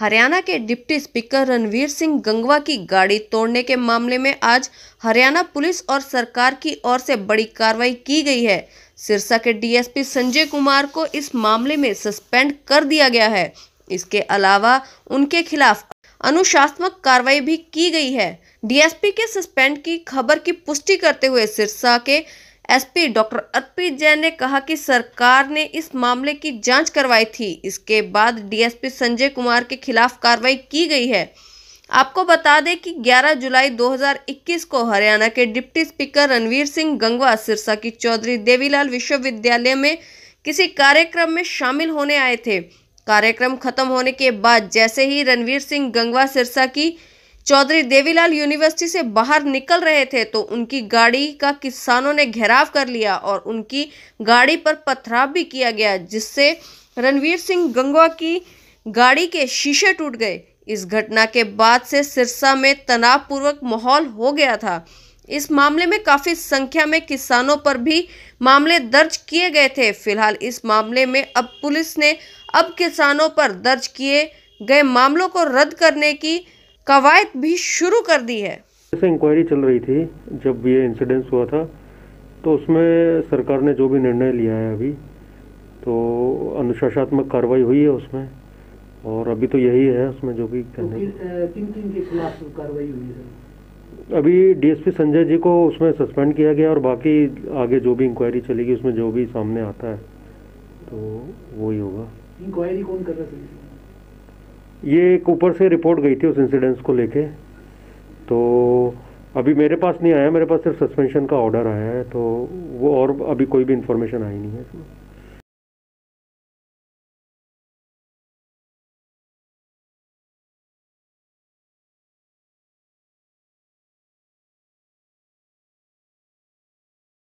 हरियाणा के deputy speaker Ranvir Singh Gangwa की गाड़ी तोड़ने के मामले में आज हरियाणा पुलिस और सरकार की ओर से बड़ी कार्रवाई की गई है सिरसा के डीएसपी संजय कुमार को इस मामले में सस्पेंड कर दिया गया है इसके अलावा उनके खिलाफ अनुशासनात्मक कार्रवाई भी की गई है डीएसपी के सस्पेंड की खबर की पुष्टि करते हुए सिरसा के एसपी डॉक्टर अर्पित जैन ने कहा कि सरकार ने इस मामले की जांच करवाई थी इसके बाद डीएसपी संजय कुमार के खिलाफ कार्रवाई की गई है आपको बता दें कि 11 जुलाई 2021 को हरियाणा के डिप्टी स्पीकर रणवीर सिंह गंगवा सिरसा की चौधरी देवीलाल विश्वविद्यालय में किसी कार्यक्रम में शामिल होने आए थे कार्यक्रम खत्म होने के बाद जैसे ही रणवीर सिंह गंगवा सिरसा की चौधरी देवीलाल यूनिवर्सिटी से बाहर निकल रहे थे तो उनकी गाड़ी का किसानों ने घेराव कर लिया और उनकी गाड़ी पर पथराव भी किया गया जिससे रणवीर सिंह गंगवा की गाड़ी के शीशे टूट गए इस घटना के बाद से सिरसा में तनावपूर्वक माहौल हो गया था इस मामले में काफ़ी संख्या में किसानों पर भी मामले दर्ज किए गए थे फिलहाल इस मामले में अब पुलिस ने अब किसानों पर दर्ज किए गए मामलों को रद्द करने की कवायद भी शुरू कर दी है जैसे इंक्वायरी चल रही थी जब ये इंसिडेंस हुआ था तो उसमें सरकार ने जो भी निर्णय लिया है अभी तो अनुशासनात्मक कार्रवाई हुई है उसमें और अभी तो यही है उसमें जो भी कहने तो किन किन के खिलाफ कार्रवाई हुई है अभी डीएसपी संजय जी को उसमें सस्पेंड किया गया और बाकी आगे जो भी इंक्वायरी चलेगी उसमें जो भी सामने आता है तो वही होगा इंक्वायरी कौन कर रहा है ये एक ऊपर से रिपोर्ट गई थी उस इंसिडेंस को लेके तो अभी मेरे पास नहीं आया मेरे पास सिर्फ सस्पेंशन का ऑर्डर आया है तो वो और अभी कोई भी इन्फॉर्मेशन आई नहीं है इसमें